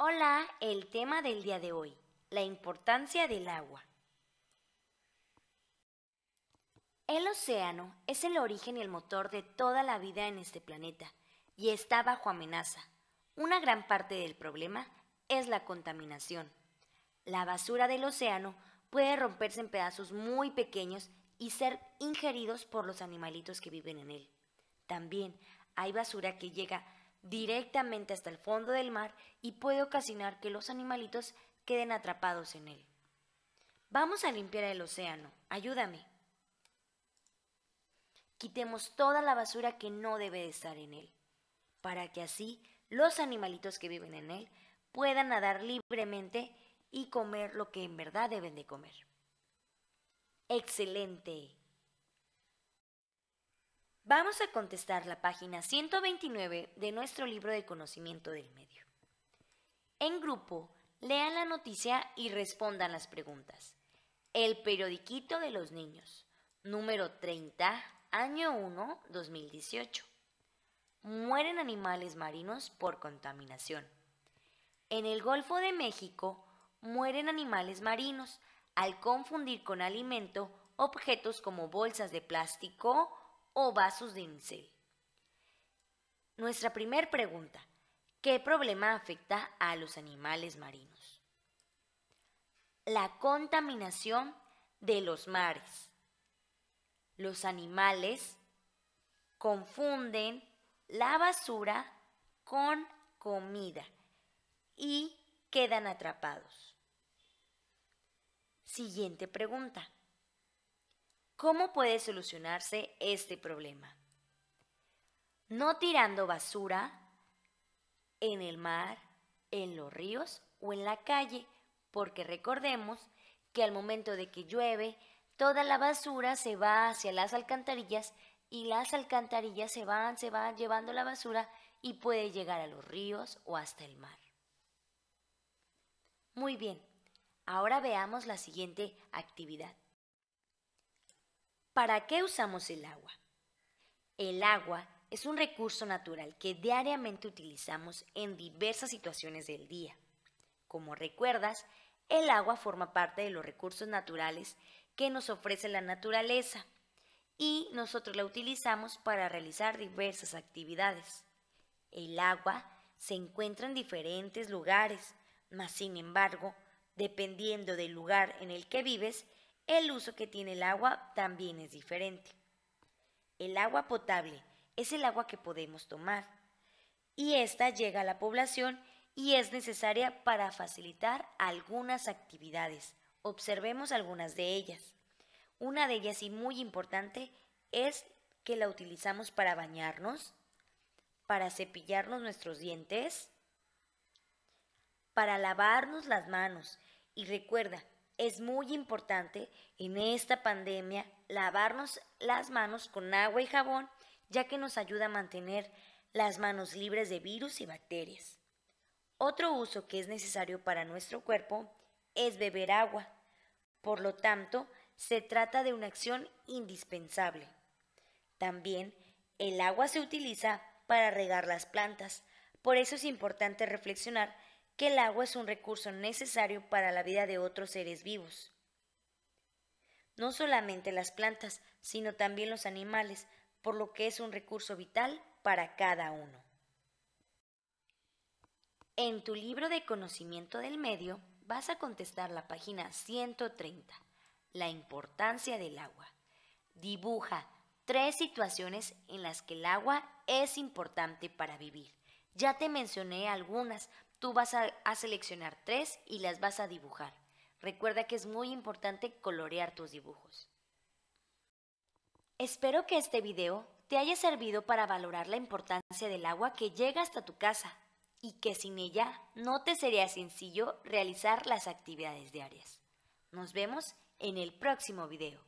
Hola, el tema del día de hoy, la importancia del agua. El océano es el origen y el motor de toda la vida en este planeta y está bajo amenaza. Una gran parte del problema es la contaminación. La basura del océano puede romperse en pedazos muy pequeños y ser ingeridos por los animalitos que viven en él. También hay basura que llega directamente hasta el fondo del mar y puede ocasionar que los animalitos queden atrapados en él. Vamos a limpiar el océano, ayúdame. Quitemos toda la basura que no debe de estar en él, para que así los animalitos que viven en él puedan nadar libremente y comer lo que en verdad deben de comer. Excelente. Vamos a contestar la página 129 de nuestro libro de conocimiento del medio. En grupo, lean la noticia y respondan las preguntas. El periodiquito de los niños, número 30, año 1, 2018. Mueren animales marinos por contaminación. En el Golfo de México, mueren animales marinos al confundir con alimento objetos como bolsas de plástico, o vasos de incel. Nuestra primera pregunta, ¿qué problema afecta a los animales marinos? La contaminación de los mares. Los animales confunden la basura con comida y quedan atrapados. Siguiente pregunta. ¿Cómo puede solucionarse este problema? No tirando basura en el mar, en los ríos o en la calle, porque recordemos que al momento de que llueve, toda la basura se va hacia las alcantarillas y las alcantarillas se van, se van llevando la basura y puede llegar a los ríos o hasta el mar. Muy bien, ahora veamos la siguiente actividad. ¿Para qué usamos el agua? El agua es un recurso natural que diariamente utilizamos en diversas situaciones del día. Como recuerdas, el agua forma parte de los recursos naturales que nos ofrece la naturaleza y nosotros la utilizamos para realizar diversas actividades. El agua se encuentra en diferentes lugares, mas sin embargo, dependiendo del lugar en el que vives, el uso que tiene el agua también es diferente. El agua potable es el agua que podemos tomar y esta llega a la población y es necesaria para facilitar algunas actividades. Observemos algunas de ellas. Una de ellas y muy importante es que la utilizamos para bañarnos, para cepillarnos nuestros dientes, para lavarnos las manos. Y recuerda, es muy importante en esta pandemia lavarnos las manos con agua y jabón, ya que nos ayuda a mantener las manos libres de virus y bacterias. Otro uso que es necesario para nuestro cuerpo es beber agua. Por lo tanto, se trata de una acción indispensable. También el agua se utiliza para regar las plantas. Por eso es importante reflexionar que el agua es un recurso necesario para la vida de otros seres vivos. No solamente las plantas, sino también los animales, por lo que es un recurso vital para cada uno. En tu libro de conocimiento del medio vas a contestar la página 130, la importancia del agua. Dibuja tres situaciones en las que el agua es importante para vivir. Ya te mencioné algunas, Tú vas a, seleccionar tres y las vas a dibujar. Recuerda que es muy importante colorear tus dibujos. Espero que este video te haya servido para valorar la importancia del agua que llega hasta tu casa y que sin ella no te sería sencillo realizar las actividades diarias. Nos vemos en el próximo video.